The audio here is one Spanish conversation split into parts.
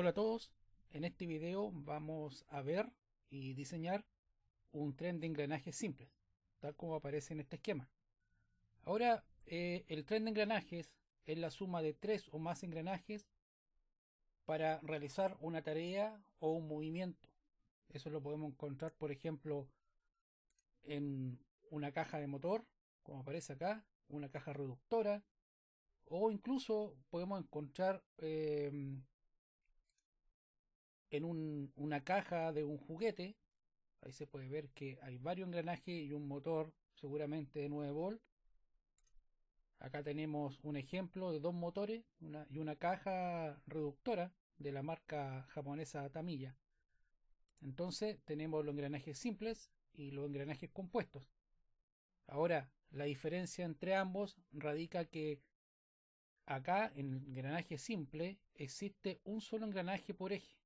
Hola a todos, en este video vamos a ver y diseñar un tren de engranajes simple tal como aparece en este esquema. Ahora, eh, el tren de engranajes es la suma de tres o más engranajes para realizar una tarea o un movimiento. Eso lo podemos encontrar, por ejemplo, en una caja de motor, como aparece acá, una caja reductora, o incluso podemos encontrar eh, en una caja de un juguete. Ahí se puede ver que hay varios engranajes y un motor, seguramente de 9 volt. Acá tenemos un ejemplo de dos motores y una caja reductora de la marca japonesa Tamilla Entonces tenemos los engranajes simples y los engranajes compuestos. Ahora, la diferencia entre ambos radica que acá en el engranaje simple existe un solo engranaje por eje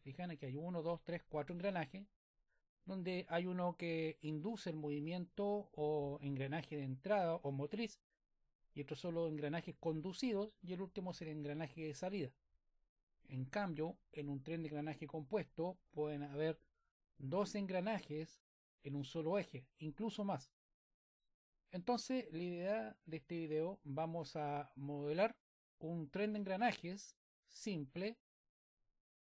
fijan, aquí hay uno, dos, tres, cuatro engranajes, donde hay uno que induce el movimiento o engranaje de entrada o motriz, y otro solo engranajes conducidos, y el último es el engranaje de salida. En cambio, en un tren de engranaje compuesto pueden haber dos engranajes en un solo eje, incluso más. Entonces, la idea de este video vamos a modelar un tren de engranajes simple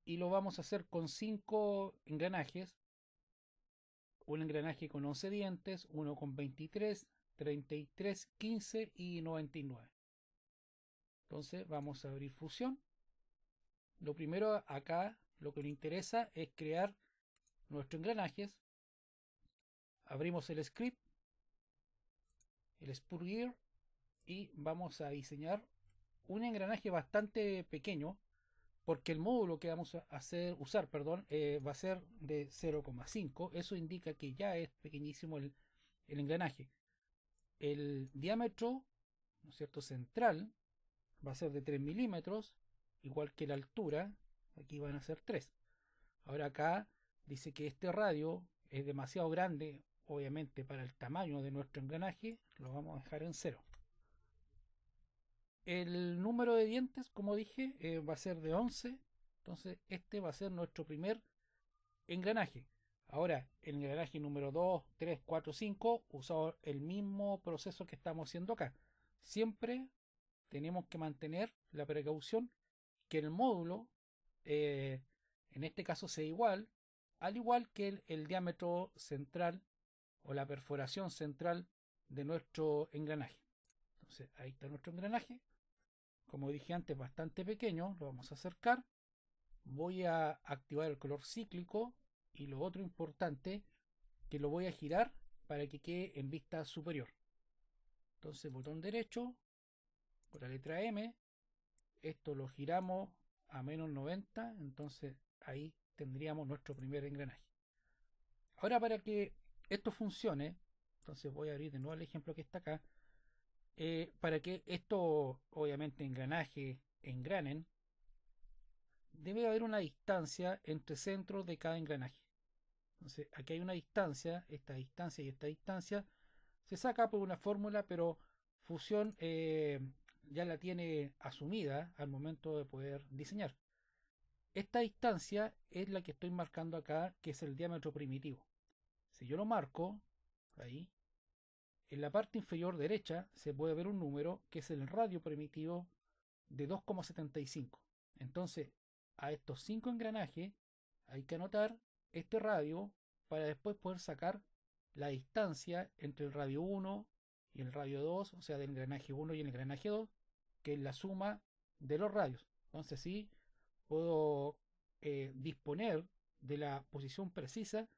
y lo vamos a hacer con cinco engranajes. Un engranaje con 11 dientes, uno con 23, 33, 15 y 99. Entonces vamos a abrir fusión. Lo primero acá, lo que nos interesa es crear nuestros engranajes. Abrimos el script, el Spur Gear y vamos a diseñar un engranaje bastante pequeño porque el módulo que vamos a hacer, usar perdón, eh, va a ser de 0,5. Eso indica que ya es pequeñísimo el, el engranaje. El diámetro ¿no es cierto? central va a ser de 3 milímetros, igual que la altura, aquí van a ser 3. Ahora acá dice que este radio es demasiado grande, obviamente para el tamaño de nuestro engranaje, lo vamos a dejar en 0. El número de dientes, como dije, eh, va a ser de 11. Entonces, este va a ser nuestro primer engranaje. Ahora, el engranaje número 2, 3, 4, 5, usado el mismo proceso que estamos haciendo acá. Siempre tenemos que mantener la precaución que el módulo, eh, en este caso, sea igual, al igual que el diámetro central o la perforación central de nuestro engranaje. Entonces, ahí está nuestro engranaje como dije antes, bastante pequeño, lo vamos a acercar. Voy a activar el color cíclico y lo otro importante, que lo voy a girar para que quede en vista superior. Entonces, botón derecho, con la letra M, esto lo giramos a menos 90, entonces ahí tendríamos nuestro primer engranaje. Ahora para que esto funcione, entonces voy a abrir de nuevo el ejemplo que está acá, eh, para que esto obviamente engranaje engranen, debe haber una distancia entre centros de cada engranaje. Entonces, aquí hay una distancia, esta distancia y esta distancia, se saca por una fórmula, pero fusión eh, ya la tiene asumida al momento de poder diseñar. Esta distancia es la que estoy marcando acá, que es el diámetro primitivo. Si yo lo marco, ahí, en la parte inferior derecha se puede ver un número que es el radio primitivo de 2,75. Entonces, a estos cinco engranajes hay que anotar este radio para después poder sacar la distancia entre el radio 1 y el radio 2, o sea, del engranaje 1 y el engranaje 2, que es la suma de los radios. Entonces, sí, puedo eh, disponer de la posición precisa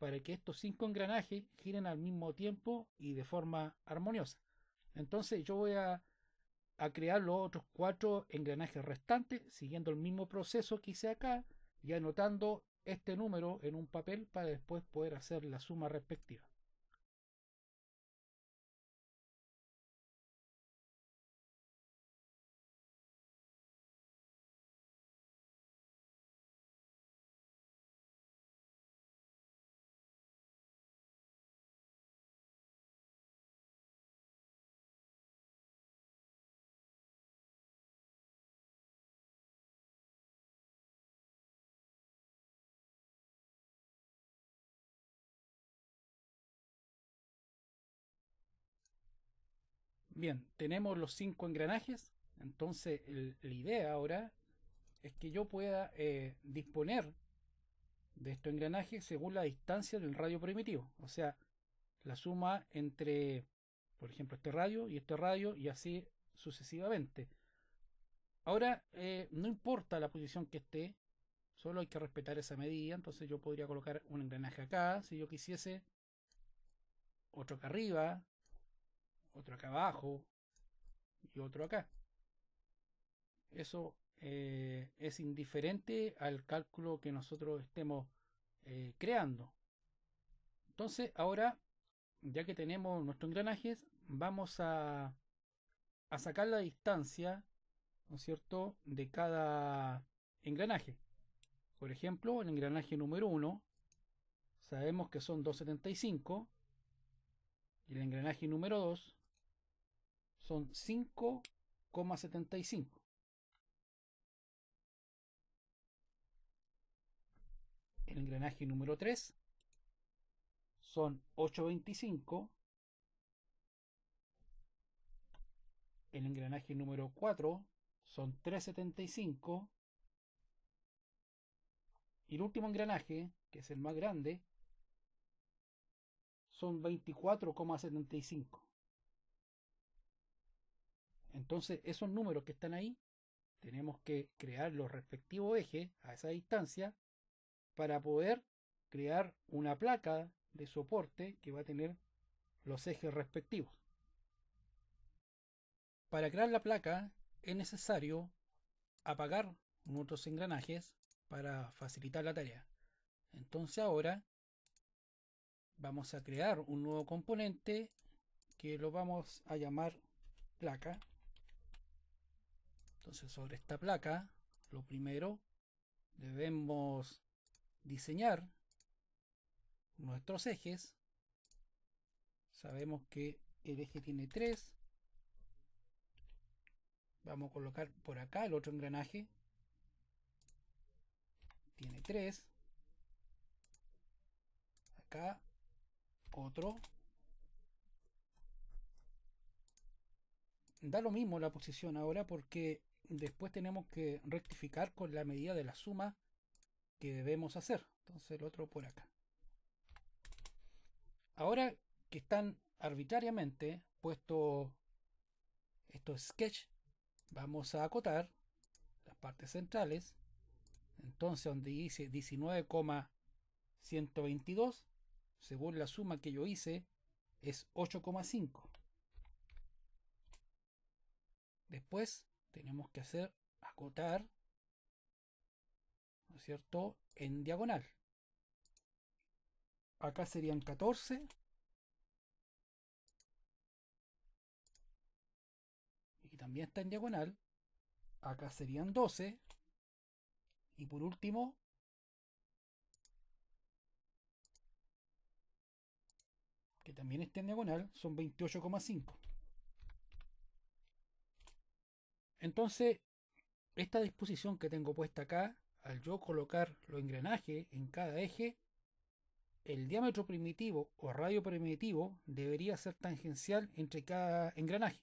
para que estos cinco engranajes giren al mismo tiempo y de forma armoniosa. Entonces yo voy a, crear los otros cuatro engranajes restantes siguiendo el mismo proceso que hice acá y anotando este número en un papel para después poder hacer la suma respectiva. Bien, tenemos los cinco engranajes. Entonces, la idea ahora es que yo pueda eh, disponer de estos engranajes según la distancia del radio primitivo. O sea, la suma entre, por ejemplo, este radio y este radio y así sucesivamente. Ahora, eh, no importa la posición que esté, solo hay que respetar esa medida. Entonces yo podría colocar un engranaje acá, si yo quisiese, otro acá arriba, otro acá abajo y otro acá. Eso eh, es indiferente al cálculo que nosotros estemos eh, creando. Entonces ahora, ya que tenemos nuestros engranajes vamos a, a sacar la distancia, ¿no es cierto?, de cada engranaje. Por ejemplo, el engranaje número 1, sabemos que son 275. Y el engranaje número 2 son 5,75. El engranaje número 3 son 8,25. El engranaje número 4 son 3,75. Y el último engranaje, que es el más grande, son 24,75. Entonces, esos números que están ahí, tenemos que crear los respectivos ejes a esa distancia para poder crear una placa de soporte que va a tener los ejes respectivos. Para crear la placa es necesario apagar nuestros engranajes para facilitar la tarea. Entonces ahora vamos a crear un nuevo componente que lo vamos a llamar placa entonces sobre esta placa, lo primero debemos diseñar nuestros ejes. Sabemos que el eje tiene 3. Vamos a colocar por acá el otro engranaje. Tiene 3. Acá otro. Da lo mismo la posición ahora porque después tenemos que rectificar con la medida de la suma que debemos hacer. Entonces el otro por acá. Ahora que están arbitrariamente puesto estos sketch, vamos a acotar las partes centrales. Entonces donde dice 19,122, según la suma que yo hice, es 8,5. Después tenemos que hacer acotar, ¿no es cierto?, en diagonal. Acá serían 14. Y también está en diagonal. Acá serían 12. Y por último, que también está en diagonal, son 28,5. Entonces, esta disposición que tengo puesta acá, al yo colocar los engranajes en cada eje, el diámetro primitivo o radio primitivo debería ser tangencial entre cada engranaje.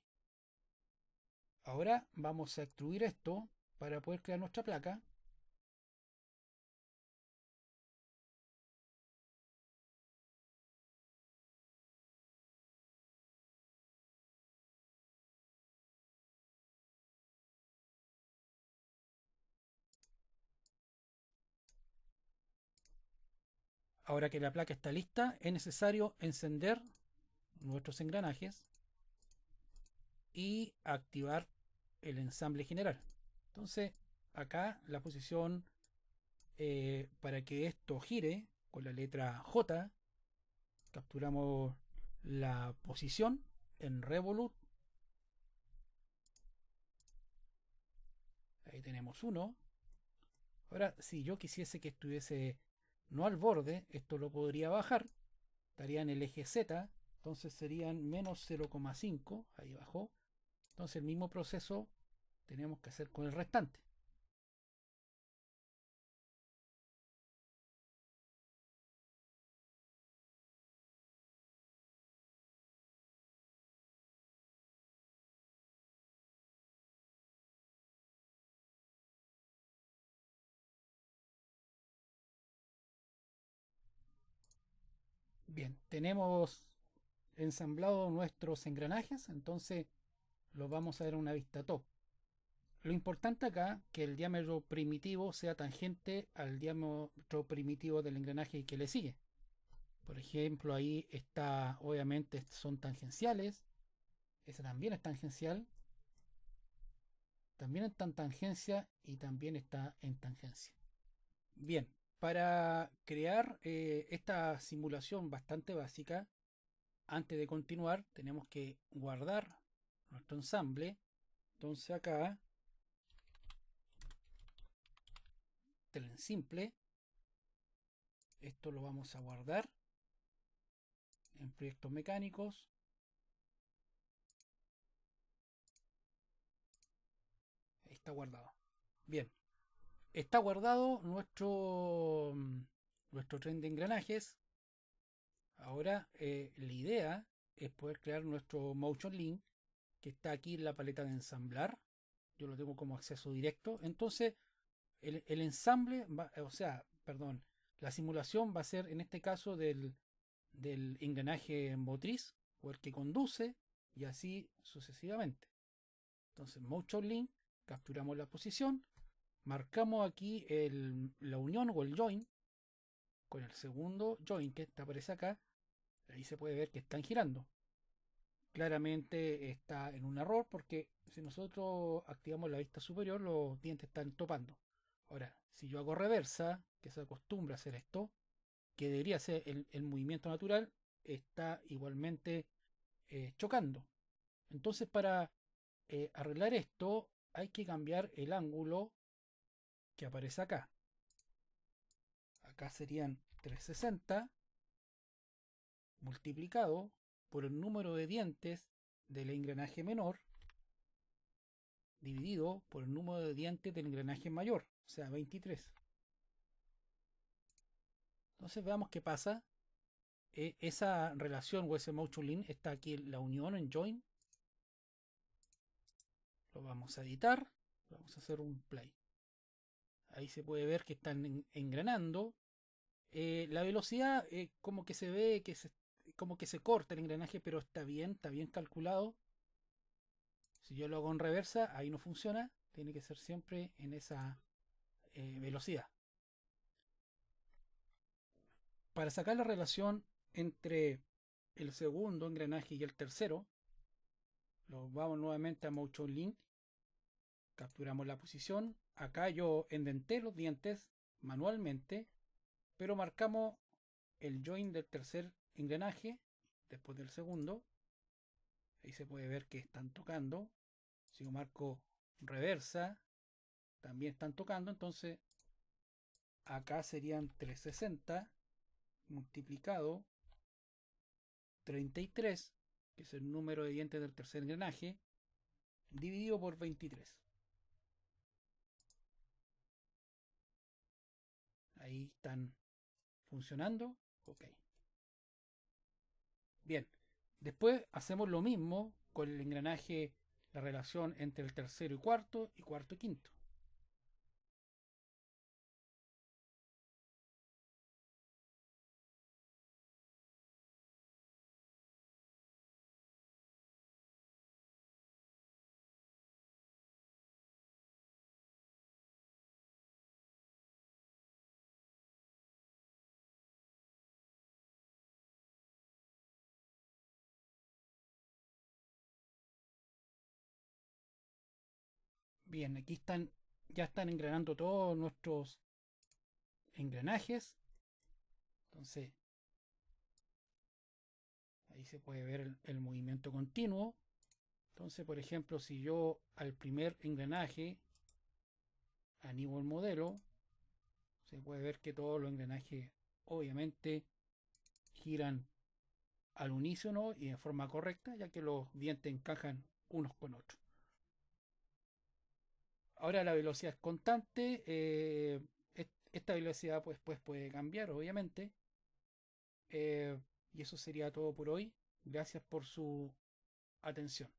Ahora vamos a extruir esto para poder crear nuestra placa Ahora que la placa está lista, es necesario encender nuestros engranajes y activar el ensamble general. Entonces, acá la posición eh, para que esto gire con la letra J, capturamos la posición en Revolut. Ahí tenemos uno. Ahora, si yo quisiese que estuviese no al borde, esto lo podría bajar, estaría en el eje Z, entonces serían menos 0,5, ahí bajó. Entonces el mismo proceso tenemos que hacer con el restante. tenemos ensamblado nuestros engranajes, entonces los vamos a dar una vista top. Lo importante acá que el diámetro primitivo sea tangente al diámetro primitivo del engranaje que le sigue. Por ejemplo, ahí está, obviamente son tangenciales. Esa también es tangencial. También está en tangencia y también está en tangencia. Bien, para crear eh, esta simulación bastante básica, antes de continuar tenemos que guardar nuestro ensamble. Entonces acá, en simple, esto lo vamos a guardar en proyectos mecánicos. Ahí está guardado. Bien. Está guardado nuestro, mm, nuestro tren de engranajes. Ahora eh, la idea es poder crear nuestro motion link que está aquí en la paleta de ensamblar. Yo lo tengo como acceso directo. Entonces el, ensamble, o sea, perdón, la simulación va a ser en este caso del, del engranaje motriz o el que conduce y así sucesivamente. Entonces, motion link, capturamos la posición, marcamos aquí la unión o el join con el segundo join que aparece acá. Ahí se puede ver que están girando. Claramente está en un error porque si nosotros activamos la vista superior, los dientes están topando. Ahora, si yo hago reversa, que se acostumbra a hacer esto, que debería ser el, movimiento natural, está igualmente eh, chocando. Entonces, para eh, arreglar esto, hay que cambiar el ángulo que aparece acá. Acá serían 360 multiplicado por el número de dientes del engranaje menor dividido por el número de dientes del engranaje mayor, o sea 23. Entonces veamos qué pasa. E, esa relación o ese está aquí en la unión en join. Lo vamos a editar. Vamos a hacer un play ahí se puede ver que están engranando. Eh, la velocidad eh, como que se ve que como que se corta el engranaje, pero está bien, está bien calculado. Si yo lo hago en reversa, ahí no funciona. Tiene que ser siempre en esa eh, velocidad. Para sacar la relación entre el segundo engranaje y el tercero, lo vamos nuevamente a Motion Link. Capturamos la posición, Acá yo endenté los dientes manualmente, pero marcamos el join del tercer engranaje después del segundo. Ahí se puede ver que están tocando. Si yo marco reversa, también están tocando. Entonces, acá serían 360 multiplicado 33, que es el número de dientes del tercer engranaje, dividido por 23. Ahí están funcionando. Ok. Bien. Después hacemos lo mismo con el engranaje, la relación entre el tercero y cuarto y cuarto y quinto. bien, aquí están, ya están engranando todos nuestros engranajes. Entonces, ahí se puede ver el, el movimiento continuo. Entonces, por ejemplo, si yo al primer engranaje animo el modelo, se puede ver que todos los engranajes obviamente giran al unísono y de forma correcta, ya que los dientes encajan unos con otros. Ahora la velocidad es constante. Eh, esta velocidad pues, pues, puede cambiar, obviamente. Eh, y eso sería todo por hoy. Gracias por su atención.